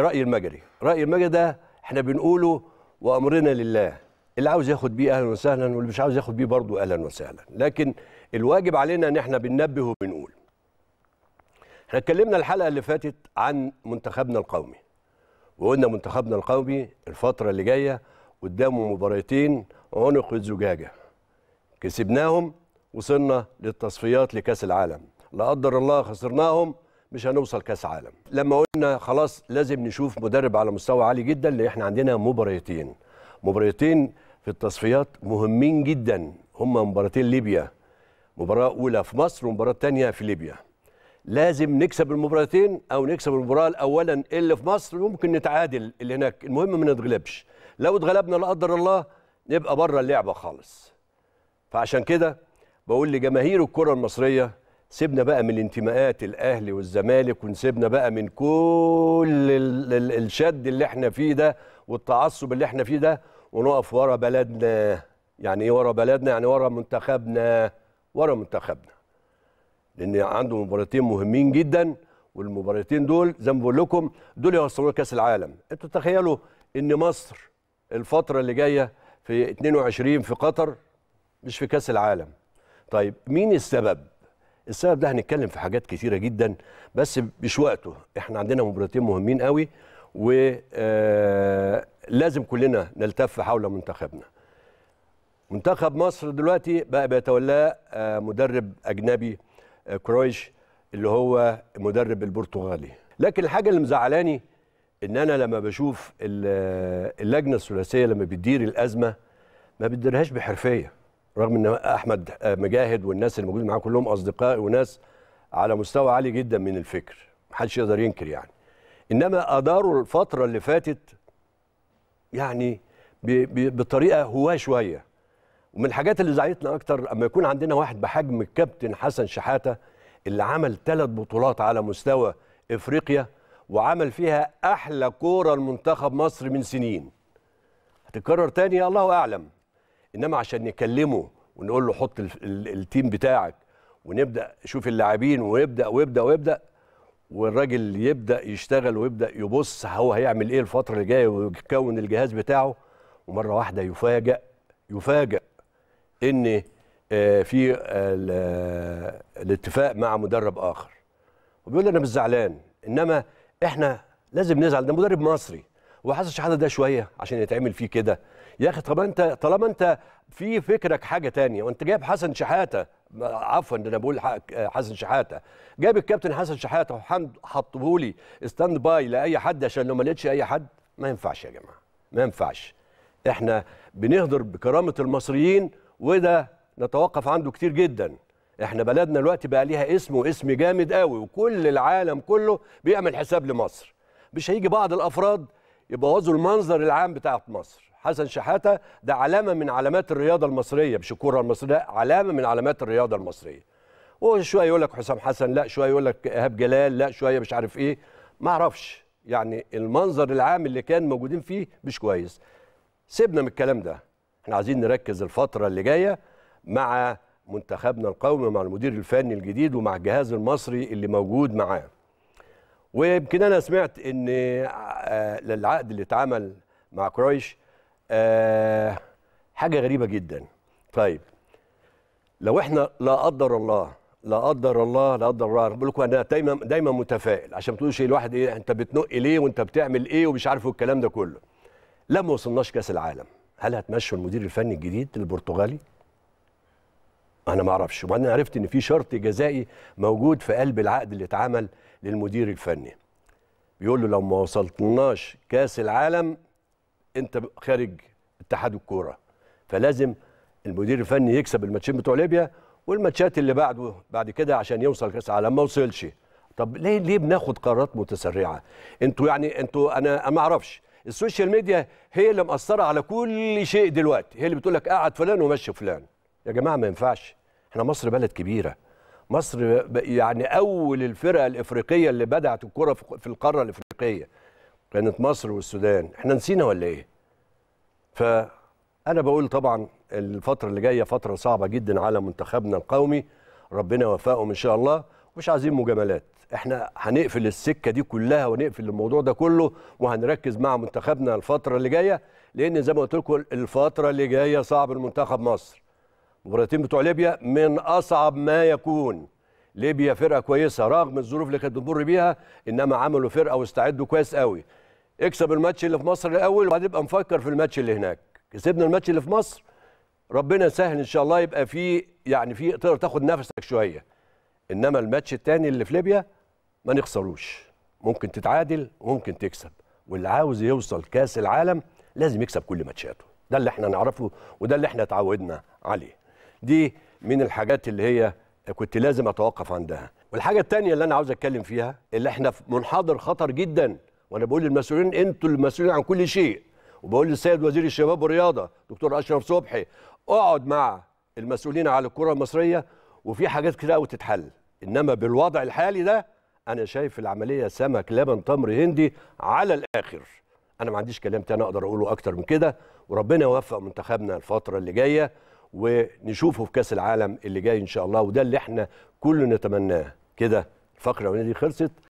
راي المجري راي المجري ده احنا بنقوله وامرنا لله اللي عاوز ياخد بيه اهلا وسهلا واللي مش عاوز ياخد بيه برضه اهلا وسهلا لكن الواجب علينا ان احنا بننبه وبنقول احنا اتكلمنا الحلقه اللي فاتت عن منتخبنا القومي وقلنا منتخبنا القومي الفتره اللي جايه قدامه مباراتين عنق الزجاجه كسبناهم وصلنا للتصفيات لكاس العالم لا قدر الله خسرناهم مش هنوصل كاس عالم لما قلنا خلاص لازم نشوف مدرب على مستوى عالي جدا لان احنا عندنا مباراتين مباراتين في التصفيات مهمين جدا هما مباراتين ليبيا مباراه اولى في مصر ومباراه ثانيه في ليبيا لازم نكسب المباراتين او نكسب المباراه الاولا اللي في مصر ممكن نتعادل اللي هناك المهم ما نتغلبش لو اتغلبنا لا قدر الله نبقى بره اللعبه خالص فعشان كده بقول لجماهير الكره المصريه سيبنا بقى من الانتماءات الاهلي والزمالك ونسيبنا بقى من كل الشد اللي احنا فيه ده والتعصب اللي احنا فيه ده ونقف ورا بلدنا يعني ايه ورا بلدنا يعني ورا منتخبنا ورا منتخبنا لان عنده مباراتين مهمين جدا والمباراتين دول زي ما بقول لكم دول يوصلوا كاس العالم انتوا تخيلوا ان مصر الفتره اللي جايه في 22 في قطر مش في كاس العالم طيب مين السبب السبب ده هنتكلم في حاجات كثيره جدا بس مش وقته احنا عندنا مباراتين مهمين قوي ولازم آه، كلنا نلتف حول منتخبنا منتخب مصر دلوقتي بقى بيتولاه آه، مدرب اجنبي آه، كرويش اللي هو مدرب البرتغالي لكن الحاجه اللي مزعلاني ان انا لما بشوف اللجنه الثلاثيه لما بتدير الازمه ما بتديرهاش بحرفيه رغم ان احمد آه، مجاهد والناس اللي موجودين معاه كلهم اصدقاء وناس على مستوى عالي جدا من الفكر محدش يقدر ينكر يعني انما اداروا الفتره اللي فاتت يعني بطريقه هواه شويه ومن الحاجات اللي زعلتنا اكتر اما يكون عندنا واحد بحجم الكابتن حسن شحاته اللي عمل ثلاث بطولات على مستوى افريقيا وعمل فيها احلى كوره لمنتخب مصر من سنين هتتكرر تاني الله اعلم انما عشان نكلمه ونقول له حط التيم بتاعك ونبدا شوف اللاعبين ويبدا ويبدا ويبدا والراجل يبدا يشتغل ويبدا يبص هو هيعمل ايه الفتره اللي جايه ويكون الجهاز بتاعه ومره واحده يفاجئ يفاجئ ان آه، في آه، آه، الاتفاق مع مدرب اخر وبيقول انا مش زعلان انما احنا لازم نزعل ده مدرب مصري وحاسس شحاته ده شويه عشان يتعمل فيه كده يا اخي طب انت طالما انت في فكرك حاجه تانية وانت جايب حسن شحاته عفوا انا بقول حسن شحاته جايب الكابتن حسن شحاته وحمد حطهولي ستاند باي لاي حد عشان لو ما لقيتش اي حد ما ينفعش يا جماعه ما ينفعش احنا بنهدر بكرامه المصريين وده نتوقف عنده كتير جدا احنا بلدنا دلوقتي بقى ليها اسم واسم جامد قوي وكل العالم كله بيعمل حساب لمصر مش هيجي بعض الافراد يبوظوا المنظر العام بتاع مصر حسن شحاته ده علامه من علامات الرياضه المصريه مش الكره المصريه علامه من علامات الرياضه المصريه وشويه يقول لك حسام حسن لا شويه يقول لك ايهاب جلال لا شويه مش عارف ايه ما اعرفش يعني المنظر العام اللي كان موجودين فيه مش كويس سيبنا من الكلام ده احنا عايزين نركز الفتره اللي جايه مع منتخبنا القومي مع المدير الفني الجديد ومع الجهاز المصري اللي موجود معاه ويمكن انا سمعت ان العقد آه، اللي اتعمل مع كرويش آه، حاجه غريبه جدا طيب لو احنا لا قدر الله لا قدر الله لا قدر الله بقول لكم انا دايما دايما متفائل عشان ما تقولش إيه الواحد ايه انت بتنقي ليه وانت بتعمل ايه ومش عارف الكلام ده كله لما وصلناش كاس العالم هل هتمشوا المدير الفني الجديد البرتغالي انا ما اعرفش وبعدين عرفت ان في شرط جزائي موجود في قلب العقد اللي اتعمل للمدير الفني بيقول له لو ما وصلتلناش كاس العالم انت خارج اتحاد الكوره فلازم المدير الفني يكسب الماتشين بتوع ليبيا والماتشات اللي بعده بعد كده عشان يوصل كاس العالم ما وصلش طب ليه ليه بناخد قرارات متسرعه انتوا يعني انتوا انا ما اعرفش السوشيال ميديا هي اللي مأثره على كل شيء دلوقتي هي اللي بتقول لك قعد فلان ومشي فلان يا جماعه ما ينفعش احنا مصر بلد كبيره مصر يعني اول الفرق الافريقيه اللي بدعت الكره في القاره الافريقيه كانت مصر والسودان احنا نسينا ولا ايه فانا بقول طبعا الفتره اللي جايه فتره صعبه جدا على منتخبنا القومي ربنا يوفقهم ان شاء الله مش عايزين مجاملات احنا هنقفل السكه دي كلها ونقفل الموضوع ده كله وهنركز مع منتخبنا الفتره اللي جايه لان زي ما قلت لكم الفتره اللي جايه صعب المنتخب مصر مباراتين بتوع ليبيا من اصعب ما يكون ليبيا فرقه كويسه رغم الظروف اللي كانت بتمر بيها انما عملوا فرقه واستعدوا كويس قوي اكسب الماتش اللي في مصر الاول وبعدين يبقى نفكر في الماتش اللي هناك كسبنا الماتش اللي في مصر ربنا سهل ان شاء الله يبقى في يعني في تقدر تاخد نفسك شويه انما الماتش الثاني اللي في ليبيا ما نخسروش ممكن تتعادل وممكن تكسب واللي عاوز يوصل كاس العالم لازم يكسب كل ماتشاته ده اللي احنا نعرفه وده اللي احنا اتعودنا عليه دي من الحاجات اللي هي كنت لازم اتوقف عندها والحاجه الثانيه اللي انا عاوز اتكلم فيها اللي احنا في منحدر خطر جدا وانا بقول للمسؤولين انتوا المسؤولين عن كل شيء وبقول للسيد وزير الشباب والرياضه دكتور اشرف صبحي اقعد مع المسؤولين على الكره المصريه وفي حاجات كده قوي تتحل انما بالوضع الحالي ده انا شايف العمليه سمك لبن تمر هندي على الاخر انا ما عنديش كلام تاني اقدر اقوله اكتر من كده وربنا يوفق منتخبنا الفتره اللي جايه ونشوفه في كاس العالم اللي جاي ان شاء الله وده اللي احنا كله نتمناه كده الفقره الاولانيه دي خلصت